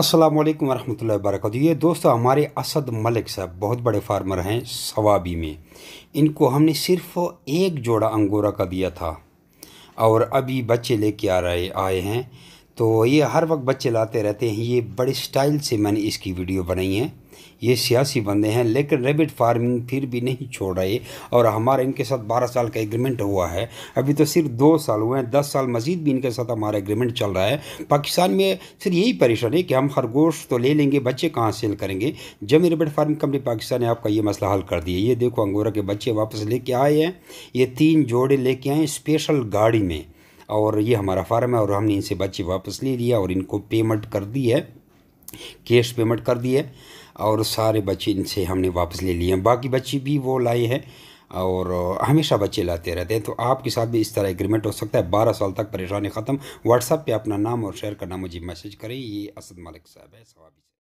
السلام علیکم ورحمۃ اللہ وبرکاتہ یہ دوستو ہمارے اسد ملک صاحب بہت بڑے فارمر ہیں ثوابی میں ان کو ہم نے صرف ایک جوڑا انگورا کا دیا تھا اور ابھی بچے لے کے آ رہے آئے ہیں تو یہ ہر وقت بچے لاتے رہتے ہیں یہ بڑے سٹائل سے میں نے اس کی ویڈیو بنائی ہیں یہ سیاسی بندے ہیں لیکن ریبٹ فارمنگ پھر بھی نہیں چھوڑ رہے اور ہمارا ان کے ساتھ بارہ سال کا ایگریمنٹ ہوا ہے ابھی تو صرف دو سال ہوئے ہیں دس سال مزید بھی ان کے ساتھ ہمارا ایگریمنٹ چل رہا ہے پاکستان میں صرف یہی ہے کہ ہم خرگوش تو لے لیں گے بچے کہاں سیل کریں گے جب ریبٹ فارمنگ کمپنی پاکستان نے آپ کا یہ مسئلہ حل کر دیا یہ دیکھو انگورا کے بچے واپس لے کے آئے ہیں یہ تین جوڑے لے کے آئے ہیں اسپیشل گاڑی میں اور یہ ہمارا فارم ہے اور ہم نے ان سے بچے واپس لے لیا اور ان کو پیمنٹ کر دی ہے کیش پیمنٹ کر دی ہے اور سارے بچے ان سے ہم نے واپس لے لیے ہیں باقی بچے بھی وہ لائے ہیں اور ہمیشہ بچے لاتے رہتے ہیں تو آپ کے ساتھ بھی اس طرح ایگریمنٹ ہو سکتا ہے بارہ سال تک پریشانی ختم واٹس اپ پہ اپنا نام اور شیئر کرنا مجھے میسج کریں یہ اسد ملک صاحب ہے